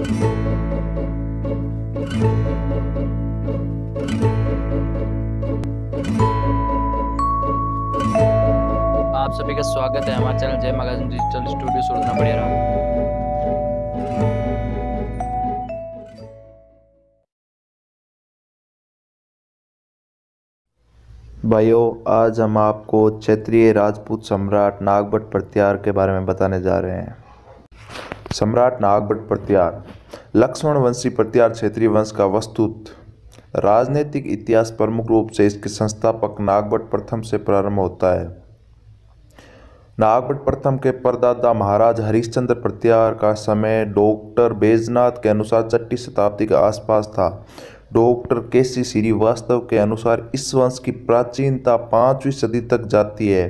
आप सभी का स्वागत है हमारे चैनल जय मगाजन डिजिटल स्टूडियो सुनना बढ़िया रहा भाइयों आज हम आपको क्षेत्रीय राजपूत सम्राट नागभट प्रत्यार के बारे में बताने जा रहे हैं सम्राट नागभट प्रत्यार लक्ष्मण वंशी प्रत्यार क्षेत्रीय वंश का वस्तुत राजनीतिक इतिहास प्रमुख रूप से इसके संस्थापक नागभट प्रथम से प्रारंभ होता है नागभट प्रथम के परदादा महाराज हरिश्चंद्र प्रत्यार का समय डॉक्टर बैजनाथ के अनुसार छठी शताब्दी के आसपास था डॉक्टर के सी श्रीवास्तव के अनुसार इस वंश की प्राचीनता पाँचवीं सदी तक जाती है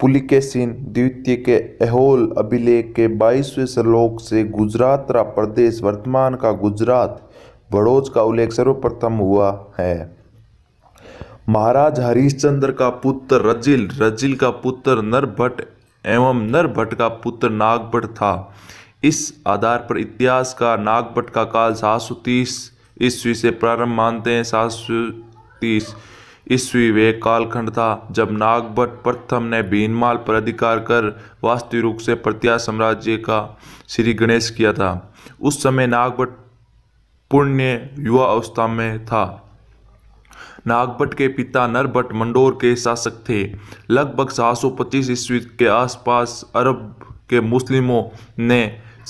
पुलिकेशिन द्वितीय के एहोल अभिलेख के बाईसवें श्लोक से गुजरात प्रदेश वर्तमान का गुजरात भड़ोज का उल्लेख सर्वप्रथम हुआ है महाराज हरिश्चंद्र का पुत्र रजिल रजिल का पुत्र नरभट्ट एवं नरभट्ट का पुत्र नागभट था इस आधार पर इतिहास का नागभट का काल सात सौ तीस ईस्वी से प्रारंभ मानते हैं सात सौ तीस ईस्वी वे कालखंड था जब नागभट प्रथम ने भीनमाल पर अधिकार कर वास्तविक रूप से प्रत्या साम्राज्य का श्री गणेश किया था उस समय नागभट पुण्य युवा अवस्था में था नागभट के पिता नरभट मंडोर के शासक थे लगभग सात सौ पच्चीस ईस्वी के आसपास अरब के मुस्लिमों ने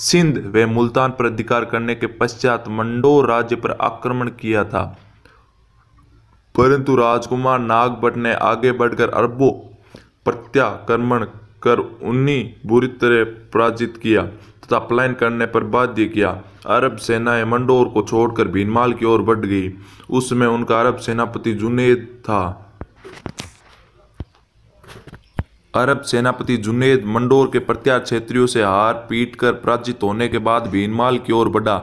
सिंध व मुल्तान पर अधिकार करने के पश्चात मंडोर राज्य पर आक्रमण किया था परंतु राजकुमार नागभट ने आगे बढ़कर अरबों प्रत्याक्रमण कर उन्हीं बुरी तरह पराजित किया तथा पलायन करने पर बाध्य किया अरब सेनाएं मंडोर को छोड़कर भीनमाल की ओर बढ़ गई उस समय उनका अरब सेनापति जुनेद था अरब सेनापति जुनेद मंडोर के प्रत्यार क्षेत्रियों से हार पीट कर पराजित होने के बाद भीनमाल की ओर बढ़ा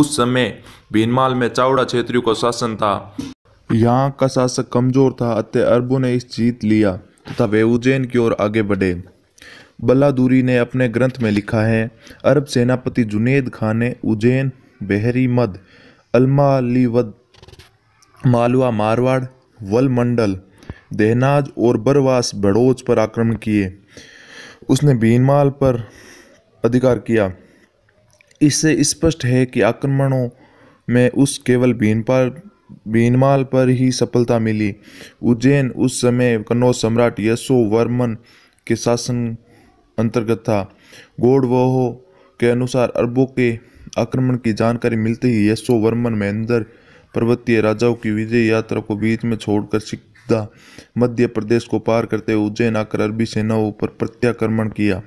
उस समय भीनमाल में चावड़ा क्षेत्रियों का शासन था यहाँ का शासक कमजोर था अतः अरबों ने इस जीत लिया तथा वे उज्जैन की ओर आगे बढ़े बल्लादूरी ने अपने ग्रंथ में लिखा है अरब सेनापति जुनेद खान ने उज्जैन बहरी मद अलमालीवद मालवा मारवाड़ वलमंडल देहनाज और बरवास बड़ोच पर आक्रमण किए उसने भीनमाल पर अधिकार किया इससे स्पष्ट इस है कि आक्रमणों में उस केवल भीनपाल बेनमाल पर ही सफलता मिली उज्जैन उस समय कन्नौज सम्राट यशो वर्मन के शासन अंतर्गत था गोड़वह के अनुसार अरबों के आक्रमण की जानकारी मिलते ही यशो वर्मन महेंद्र पर्वतीय राजाओं की विजय यात्रा को बीच में छोड़कर सीधा मध्य प्रदेश को पार करते हुए उज्जैन आकर अरबी सेनाओं पर प्रत्याक्रमण किया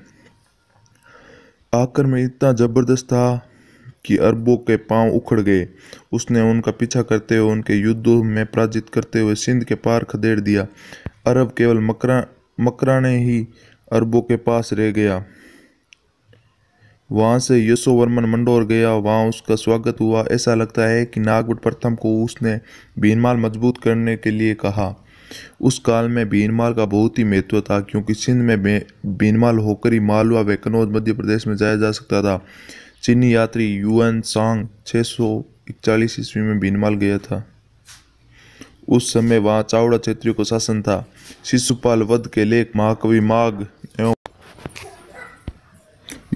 आक्रमण इतना जबरदस्त था कि अरबों के पांव उखड़ गए उसने उनका पीछा करते हुए उनके युद्धों में पराजित करते हुए सिंध के पार खदेड़ दिया अरब केवल मकरा मकराने ही अरबों के पास रह गया वहाँ से यशोवर्मन मंडोर गया वहाँ उसका स्वागत हुआ ऐसा लगता है कि नागवट प्रथम को उसने भीनमाल मजबूत करने के लिए कहा उस काल में भीनमाल का बहुत ही महत्व था क्योंकि सिंध में भीनमाल होकर ही मालवा व कन्नौज मध्य प्रदेश में जाया जा सकता था चीनी यात्री यूएन सांग छः ईस्वी में भीनमाल गया था उस समय वहाँ चावड़ा क्षेत्रियों का शासन था शिशुपाल वध के लेख महाकवि माग एवं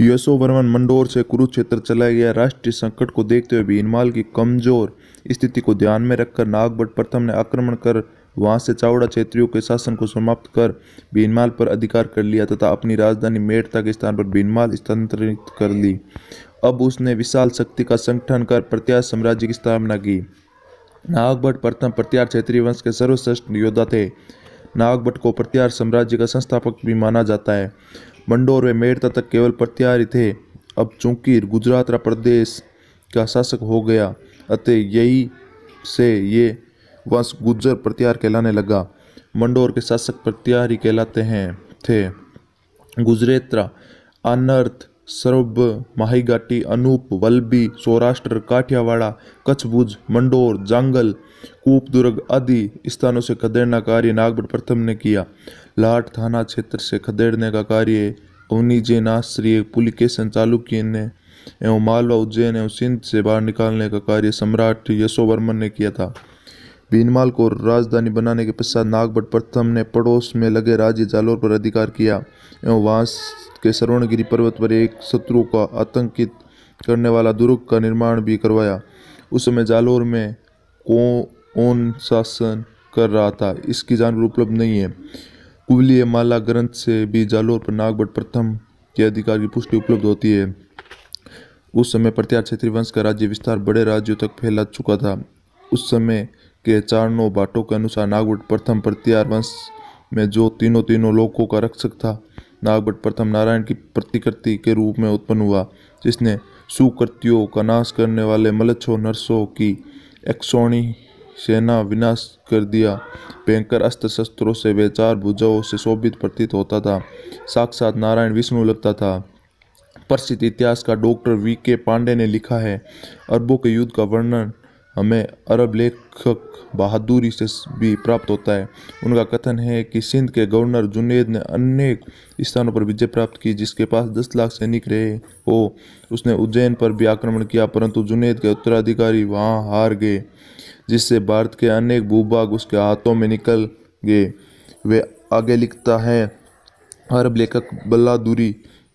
यशोवर्मन मंडोर से कुरुक्षेत्र चलाया गया राष्ट्रीय संकट को देखते हुए भीनमाल की कमजोर स्थिति को ध्यान में रखकर नागभट प्रथम ने आक्रमण कर वहां से चावड़ा क्षेत्रियों के शासन को समाप्त कर भीनमाल पर अधिकार कर लिया तथा अपनी राजधानी मेड़ता के स्थान पर भीनमाल स्थानांतरित कर ली अब उसने विशाल शक्ति का संगठन कर प्रत्यार साम्राज्य की स्थापना की नागभट प्रथम प्रत्यार क्षेत्रीय वंश के सर्वश्रेष्ठ योद्धा थे नागभट को प्रत्यार साम्राज्य का संस्थापक भी माना जाता है मंडोर व मेड़ता तक केवल प्रत्यार ही थे अब चूंकि गुजरात प्रदेश का शासक हो गया अतः यही से ये वंश गुजर प्रत्यार कहलाने लगा मंडोर के शासक प्रत्यार ही कहलाते हैं थे गुजरेत्रा अनर्थ सरब माहीघाटी अनूप वल्बी सौराष्ट्र काठियावाड़ा कच्छभुज मंडोर जांगल कूपदुर्ग आदि स्थानों से खदेड़ना कार्य नागपुर प्रथम ने किया लाट थाना क्षेत्र से खदेड़ने का कार्य अवनी जैन आश्रय चालू किए ने एवं मालवा उज्जैन एवं सिंध से बाहर निकालने का कार्य सम्राट यशोवर्मन ने किया था भीनमाल को राजधानी बनाने के पश्चात नागभट प्रथम ने पड़ोस में लगे राज्य जालोर पर अधिकार किया एवं वहाँ के सरवणगिरी पर्वत पर एक शत्रु का आतंकित करने वाला दुर्ग का निर्माण भी करवाया उस समय जालोर में कौन शासन कर रहा था इसकी जानकारी उपलब्ध नहीं है कुबली माला ग्रंथ से भी जालोर पर नागभट प्रथम के अधिकार की पुष्टि उपलब्ध होती है उस समय प्रत्यार क्षेत्रीय वंश का राज्य विस्तार बड़े राज्यों तक फैला चुका था उस समय के चार नौ बाटों के अनुसार नागवट प्रथम प्रत्यार वंश में जो तीनों तीनों लोगों का रक्षक था नागभट प्रथम नारायण की प्रतिकृति के रूप में उत्पन्न हुआ जिसने सुकृतियों का नाश करने वाले मलच्छों नरसों की एक्सोणी सेना विनाश कर दिया भयंकर अस्त्र शस्त्रों से वे चार भुजाओं से शोभित प्रतीत होता था साक्षात नारायण विष्णु लगता था प्रसिद्ध इतिहास का डॉक्टर वी के पांडे ने लिखा है अरबों के युद्ध का वर्णन हमें अरब लेखक बहादुरी से भी प्राप्त होता है उनका कथन है कि सिंध के गवर्नर जुनेद ने अनेक स्थानों पर विजय प्राप्त की जिसके पास दस लाख सैनिक रहे हो उसने उज्जैन पर भी आक्रमण किया परंतु जुनेद के उत्तराधिकारी वहाँ हार गए जिससे भारत के अनेक भूभाग उसके हाथों में निकल गए वे आगे लिखता है अरब लेखक बल्लादुरी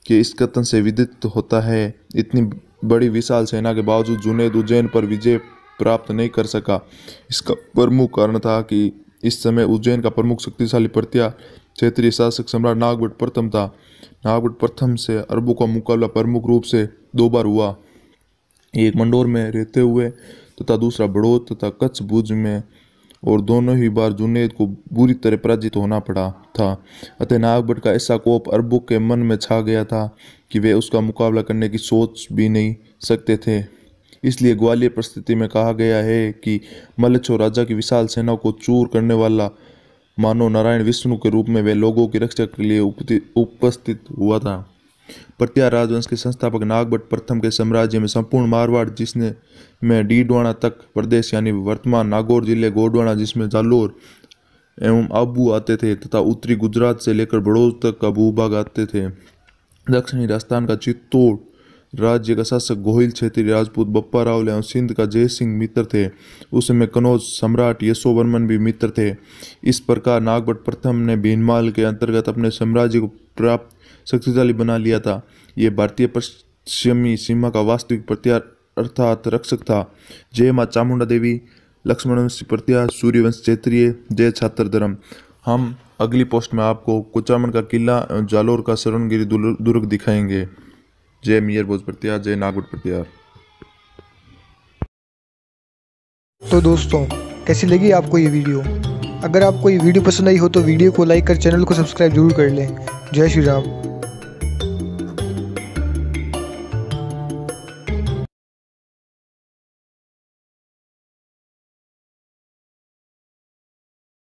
के इस कथन से विदित होता है इतनी बड़ी विशाल सेना के बावजूद जुनेद उज्जैन पर विजय प्राप्त नहीं कर सका इसका प्रमुख कारण था कि इस समय उज्जैन का प्रमुख शक्तिशाली प्रत्या क्षेत्रीय शासक सम्राट नागवट प्रथम था नागवट प्रथम से अरबों का मुकाबला प्रमुख रूप से दो बार हुआ एक मंडोर में रहते हुए तथा दूसरा बड़ोद तथा कच्छ भुज में और दोनों ही बार जुनेद को बुरी तरह पराजित होना पड़ा था अतः नागभट का ऐसा कोप अरबों के मन में छा गया था कि वे उसका मुकाबला करने की सोच भी नहीं सकते थे इसलिए ग्वालियर परिस्थिति में कहा गया है कि मलच्छ राजा की विशाल सेना को चूर करने वाला मानो नारायण विष्णु के रूप में वे लोगों की रक्षा के लिए उपस्थित हुआ था प्रत्यार राजवंश के संस्थापक नागभट प्रथम के साम्राज्य में संपूर्ण मारवाड़ जिसने में डीडवाणा तक प्रदेश यानी वर्तमान नागौर जिले गोडवाणा जिसमें जालोर एवं आबू आते थे तथा उत्तरी गुजरात से लेकर बड़ोद तक का भूभाग आते थे दक्षिणी राजस्थान का चित्तौड़ राज्य का शासक गोहिल क्षेत्रीय राजपूत बप्पा रावल एवं सिंध का जय सिंह मित्र थे उस समय कनौज सम्राट यशोवर्मन भी मित्र थे इस प्रकार नागभट प्रथम ने भीनमाल के अंतर्गत अपने साम्राज्य को प्राप्त शक्तिशाली बना लिया था ये भारतीय पश्चिमी सीमा का वास्तविक प्रत्यार अर्थात रक्षक था जय माँ चामुंडा देवी वंश प्रत्या सूर्यवंश क्षेत्रीय जय छात्र धर्म हम अगली पोस्ट में आपको कुचामन का किला जालोर का शरणगिरी दुर्ग दिखाएंगे जय मियर भोज प्रत्यार जय नागपुर प्रत्यार तो दोस्तों कैसी लगी आपको ये वीडियो अगर आपको ये वीडियो पसंद आई हो तो वीडियो को लाइक कर चैनल को सब्सक्राइब जरूर कर लें जय श्री राम